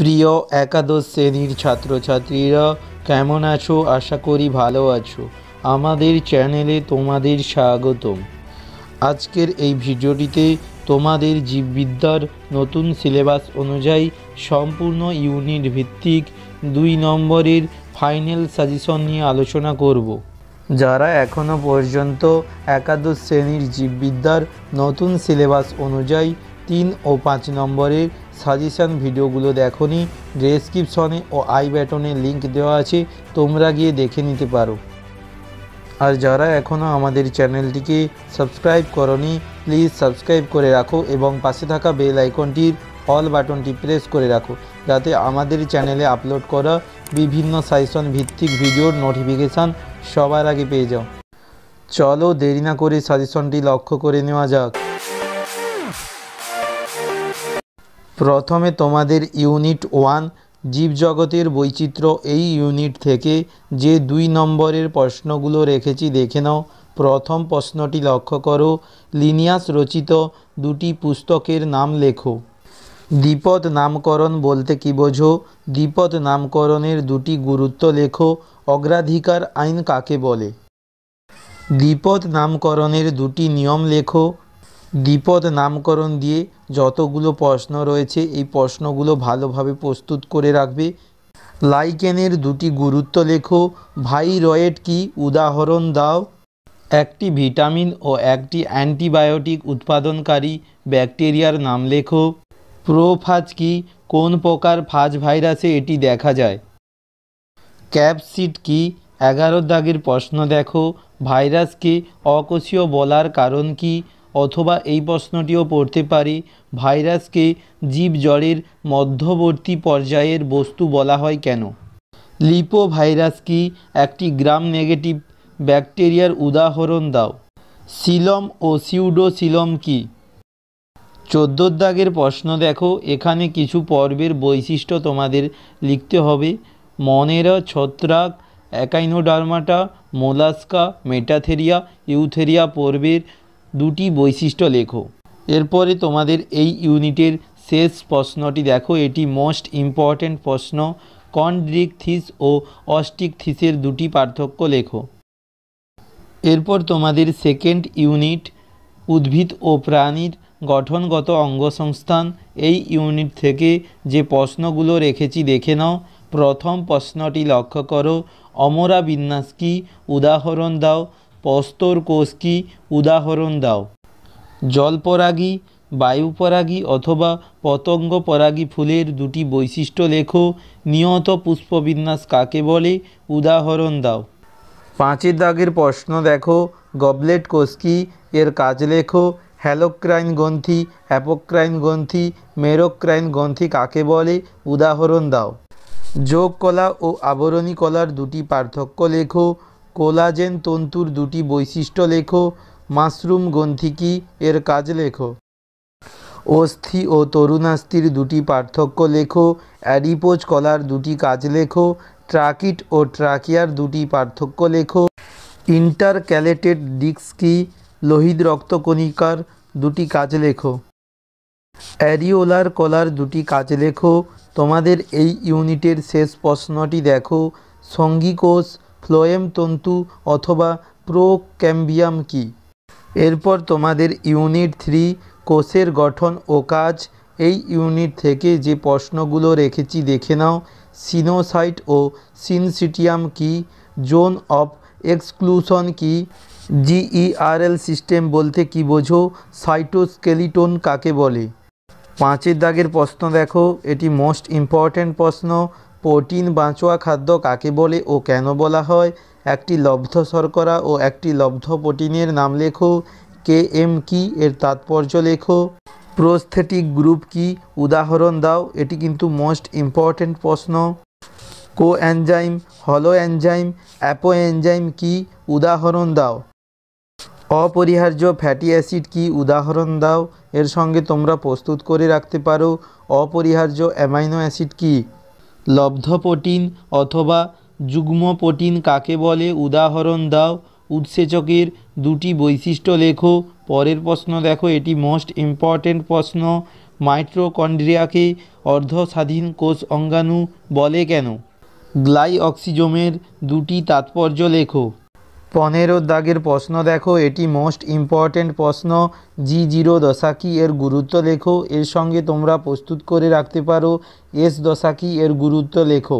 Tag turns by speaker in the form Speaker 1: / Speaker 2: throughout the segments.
Speaker 1: প্রিয় একাদশ শ্রেণীর ছাত্রছাত্রীরা কেমন আছো আশা করি ভালো আছো আমাদের চ্যানেলে তোমাদের স্বাগতম আজকের এই ভিডিওটিতে তোমাদের জীববিদ্যার নতুন সিলেবাস অনুযায়ী সম্পূর্ণ ইউনিট ভিত্তিক দুই নম্বরের ফাইনাল সাজেশন নিয়ে আলোচনা করব যারা এখনও পর্যন্ত একাদশ শ্রেণীর জীববিদ্যার নতুন সিলেবাস অনুযায়ী তিন ও পাঁচ নম্বরের সাজেশান ভিডিওগুলো নি ডেসক্রিপশনে ও আই ব্যাটনে লিঙ্ক দেওয়া আছে তোমরা গিয়ে দেখে নিতে পারো আর যারা এখনও আমাদের চ্যানেলটিকে সাবস্ক্রাইব করনি প্লিজ সাবস্ক্রাইব করে রাখো এবং পাশে থাকা বেল আইকনটির অল বাটনটি প্রেস করে রাখো যাতে আমাদের চ্যানেলে আপলোড করা বিভিন্ন সাইসন ভিত্তিক ভিডিওর নোটিফিকেশান সবার আগে পেয়ে যাও চলো দেরি না করে সাজেশনটি লক্ষ্য করে নেওয়া যাক প্রথমে তোমাদের ইউনিট ওয়ান জীবজগতের বৈচিত্র্য এই ইউনিট থেকে যে দুই নম্বরের প্রশ্নগুলো রেখেছি দেখে নাও প্রথম প্রশ্নটি লক্ষ্য করো লিনিয়াস রচিত দুটি পুস্তকের নাম লেখো দ্বিপদ নামকরণ বলতে কি বোঝো দ্বিপদ নামকরণের দুটি গুরুত্ব লেখো অগ্রাধিকার আইন কাকে বলে দ্বিপদ নামকরণের দুটি নিয়ম লেখো দ্বিপদ নামকরণ দিয়ে যতগুলো প্রশ্ন রয়েছে এই প্রশ্নগুলো ভালোভাবে প্রস্তুত করে রাখবে লাইকেনের দুটি গুরুত্ব লেখো ভাইরয়েড কি উদাহরণ দাও একটি ভিটামিন ও একটি অ্যান্টিবায়োটিক উৎপাদনকারী ব্যাকটেরিয়ার নাম লেখো প্রোফাজ কি কোন প্রকার ফাজ ভাইরাসে এটি দেখা যায় ক্যাপসিড কি এগারো দাগের প্রশ্ন দেখো ভাইরাসকে অকোষীয় বলার কারণ কি অথবা এই প্রশ্নটিও পড়তে পারি ভাইরাসকে জীব জ্বরের মধ্যবর্তী পর্যায়ের বস্তু বলা হয় কেন লিপো ভাইরাস কি একটি গ্রাম নেগেটিভ ব্যাকটেরিয়ার উদাহরণ দাও সিলম ও সিউডোসিলম কি চোদ্দোর দাগের প্রশ্ন দেখো এখানে কিছু পর্বের বৈশিষ্ট্য তোমাদের লিখতে হবে মনের ছত্রাক অ্যাকাইনোডার্মাটা মোলাস্কা মেটাথেরিয়া ইউথেরিয়া পর্বের দুটি বৈশিষ্ট্য লেখো এরপরে তোমাদের এই ইউনিটের শেষ প্রশ্নটি দেখো এটি মোস্ট ইম্পর্ট্যান্ট প্রশ্ন কন্ড্রিক থিস ও অস্টিক থিসের দুটি পার্থক্য লেখো এরপর তোমাদের সেকেন্ড ইউনিট উদ্ভিদ ও প্রাণীর গঠনগত অঙ্গসংস্থান এই ইউনিট থেকে যে প্রশ্নগুলো রেখেছি দেখে নাও প্রথম প্রশ্নটি লক্ষ্য করো অমরা বিন্যাস কি উদাহরণ দাও প্রস্তর কোষকি উদাহরণ দাও জলপরাগী বায়ুপরাগী অথবা পতঙ্গ পরাগী ফুলের দুটি বৈশিষ্ট্য লেখো নিয়ত পুষ্পবিন্যাস কাকে বলে উদাহরণ দাও পাঁচের দাগের প্রশ্ন দেখো গবলেট কোষকি এর কাজ লেখো হ্যালোক্রাইন গ্রন্থি অ্যাপোক্রাইন গ্রন্থি মেরোক্রাইন গ্রন্থি কাকে বলে উদাহরণ দাও যোগ কলা ও আবরণী কলার দুটি পার্থক্য লেখো কোলাজেন তন্তুর দুটি বৈশিষ্ট্য লেখো মাশরুম গ্রন্থিকি এর কাজ লেখো অস্থি ও তরুণাস্থির দুটি পার্থক্য লেখো অ্যারিপোজ কলার দুটি কাজ লেখো ট্রাকিট ও ট্রাকিয়ার দুটি পার্থক্য লেখো ইন্টারক্যালেটেড ডিস্কি কি লোহিত রক্তকণিকার দুটি কাজ লেখো অ্যারিওলার কলার দুটি কাজ লেখো তোমাদের এই ইউনিটের শেষ প্রশ্নটি দেখো সঙ্গী কোষ ফ্লোয়েম তন্তু অথবা প্রোক্যাম্বিয়াম কি এরপর তোমাদের ইউনিট থ্রি কোষের গঠন ও কাজ এই ইউনিট থেকে যে প্রশ্নগুলো রেখেছি দেখে নাও সিনোসাইট ও সিনসিটিয়াম কি জোন অফ এক্সক্লুশন কি জিইআরএল সিস্টেম বলতে কি বোঝো সাইটোস্কেলিটন কাকে বলে পাঁচের দাগের প্রশ্ন দেখো এটি মোস্ট ইম্পর্ট্যান্ট প্রশ্ন প্রোটিন বাঁচোয়া খাদ্য কাকে বলে ও কেন বলা হয় একটি লব্ধ শর্করা ও একটি লব্ধ প্রোটিনের নাম লেখো কে এম কি এর তাৎপর্য লেখো প্রোস্থেটিক গ্রুপ কি উদাহরণ দাও এটি কিন্তু মোস্ট ইম্পর্ট্যান্ট প্রশ্ন কো অ্যানজাইম হলো অ্যানজাইম অ্যাপো অ্যানজাইম কি উদাহরণ দাও অপরিহার্য ফ্যাটি অ্যাসিড কি উদাহরণ দাও এর সঙ্গে তোমরা প্রস্তুত করে রাখতে পারো অপরিহার্য অ্যামাইনো অ্যাসিড কি লব্ধপটিন অথবা যুগ্মপটিন কাকে বলে উদাহরণ দাও উৎসেচকের দুটি বৈশিষ্ট্য লেখো পরের প্রশ্ন দেখো এটি মোস্ট ইম্পর্ট্যান্ট প্রশ্ন মাইট্রোকন্ড্রিয়াকে অর্ধস্বাধীন কোষ অঙ্গাণু বলে কেন গ্লাই গ্লাইঅক্সিজোমের দুটি তাৎপর্য লেখো পনেরো দাগের প্রশ্ন দেখো এটি মোস্ট ইম্পর্ট্যান্ট প্রশ্ন জি জিরো দশাকি এর গুরুত্ব লেখো এর সঙ্গে তোমরা প্রস্তুত করে রাখতে পারো এস দশাকি এর গুরুত্ব লেখো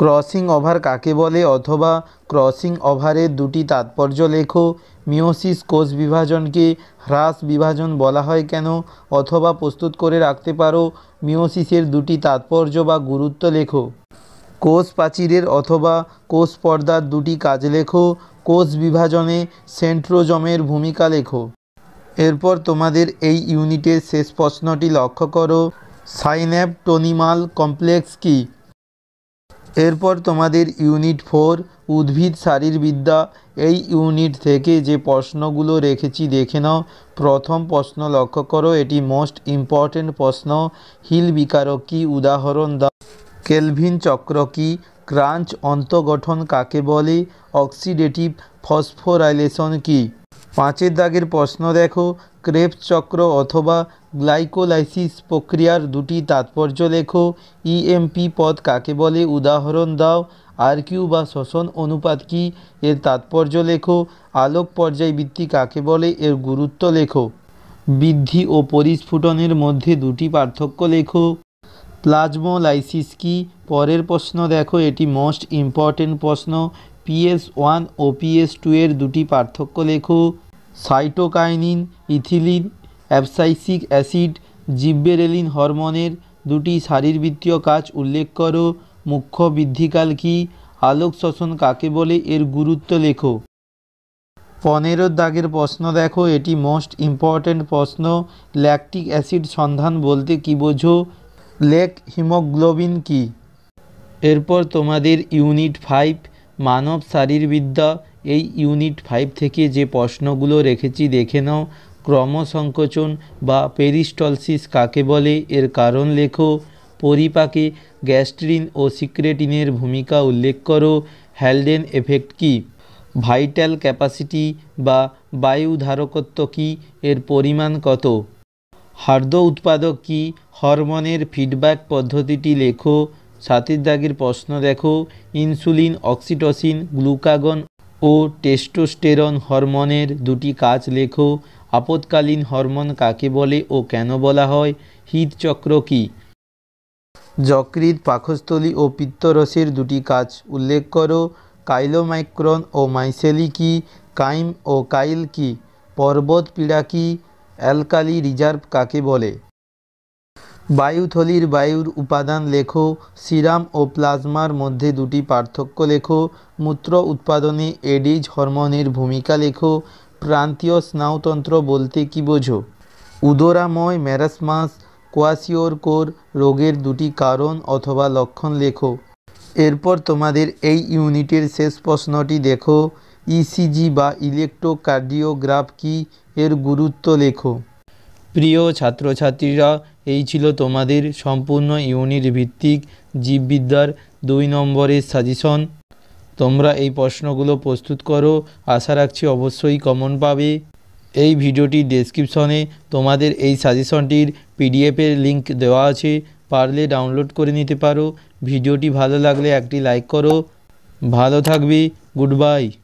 Speaker 1: ক্রসিং ওভার কাকে বলে অথবা ক্রসিং ওভারের দুটি তাৎপর্য লেখো মিওসিস কোষ বিভাজনকে হ্রাস বিভাজন বলা হয় কেন অথবা প্রস্তুত করে রাখতে পারো মিওসিসের দুটি তাৎপর্য বা গুরুত্ব লেখো কোষ প্রাচীরের অথবা কোষ পর্দার দুটি কাজ লেখো কোষ বিভাজনে সেন্ট্রোজমের ভূমিকা লেখো এরপর তোমাদের এই ইউনিটের শেষ প্রশ্নটি লক্ষ্য করো সাইন্যাপটোনিমাল কমপ্লেক্স কি এরপর তোমাদের ইউনিট ফোর উদ্ভিদ শারীরবিদ্যা এই ইউনিট থেকে যে প্রশ্নগুলো রেখেছি দেখে নাও প্রথম প্রশ্ন লক্ষ্য করো এটি মোস্ট ইম্পর্টেন্ট প্রশ্ন হিল বিকারক কি উদাহরণ দা কেলভিন চক্র কি ক্রাঞ্চ অন্তঃগঠন কাকে বলে অক্সিডেটিভ ফসফোরাইলেশন কি পাঁচের দাগের প্রশ্ন দেখো ক্রেপ চক্র অথবা গ্লাইকোলাইসিস প্রক্রিয়ার দুটি তাৎপর্য লেখো ইএমপি e পদ কাকে বলে উদাহরণ দাও আর কিউ বা শ্বসন অনুপাত কি এর তাৎপর্য লেখো আলোক পর্যায় বৃত্তি কাকে বলে এর গুরুত্ব লেখো বৃদ্ধি ও পরিস্ফুটনের মধ্যে দুটি পার্থক্য লেখো প্লাজমোলাইসিস কি পরের প্রশ্ন দেখো এটি মোস্ট ইম্পর্টেন্ট প্রশ্ন পিএস ওয়ান ও পিএস টু এর দুটি পার্থক্য লেখো cytokinin ethylene abscisic acid gibberellin হরমোনের দুটি শারীরবৃত্তীয় কাজ উল্লেখ করো মুখ্য বৃদ্ধিকাল কি আলোক শ্বসন কাকে বলে এর গুরুত্ব লেখো পনেরো দাগের প্রশ্ন দেখো এটি মোস্ট ইম্পর্ট্যান্ট প্রশ্ন ল্যাকটিক অ্যাসিড সন্ধান বলতে কি বোঝো লেক হিমোগ্লোবিন কি এরপর তোমাদের ইউনিট ফাইভ মানব শারীরবিদ্যা এই ইউনিট ফাইভ থেকে যে প্রশ্নগুলো রেখেছি দেখে নাও ক্রমসংকোচন বা পেরিস্টলসিস কাকে বলে এর কারণ লেখো পরিপাকে গ্যাস্ট্রিন ও সিক্রেটিনের ভূমিকা উল্লেখ করো হ্যালডেন এফেক্ট কি ভাইটাল ক্যাপাসিটি বা বায়ু ধারকত্ব কি এর পরিমাণ কত হার্দ উৎপাদক কি হরমোনের ফিডব্যাক পদ্ধতিটি লেখো ছাতির দাগের প্রশ্ন দেখো ইনসুলিন অক্সিটোসিন গ্লুকাগন ও টেস্টোস্টেরন হরমোনের দুটি কাজ লেখো আপৎকালীন হরমোন কাকে বলে ও কেন বলা হয় হৃদচক্র কি যকৃত পাকস্থলী ও পিত্তরসের দুটি কাজ উল্লেখ করো কাইলোমাইক্রন ও মাইসেলি কি কাইম ও কাইল কি পর্বত পীড়া কি অ্যালকালি রিজার্ভ কাকে বলে বায়ুথলির বায়ুর উপাদান লেখো সিরাম ও প্লাজমার মধ্যে দুটি পার্থক্য লেখো মূত্র উৎপাদনে এডিজ হরমোনের ভূমিকা লেখো প্রান্তীয় স্নায়ুতন্ত্র বলতে কি বোঝো উদরাময় ম্যারাসমাস কোয়াসিওর কোর রোগের দুটি কারণ অথবা লক্ষণ লেখো এরপর তোমাদের এই ইউনিটের শেষ প্রশ্নটি দেখো ইসিজি বা ইলেকট্রোকার্ডিওগ্রাফ কি এর গুরুত্ব লেখো প্রিয় ছাত্রছাত্রীরা এই ছিল তোমাদের সম্পূর্ণ ইউনিট ভিত্তিক জীববিদ্যার দুই নম্বরের সাজেশন তোমরা এই প্রশ্নগুলো প্রস্তুত করো আশা রাখছি অবশ্যই কমন পাবে এই ভিডিওটির ডেসক্রিপশনে তোমাদের এই সাজেশনটির পিডিএফের লিঙ্ক দেওয়া আছে পারলে ডাউনলোড করে নিতে পারো ভিডিওটি ভালো লাগলে একটি লাইক করো ভালো থাকবে গুড বাই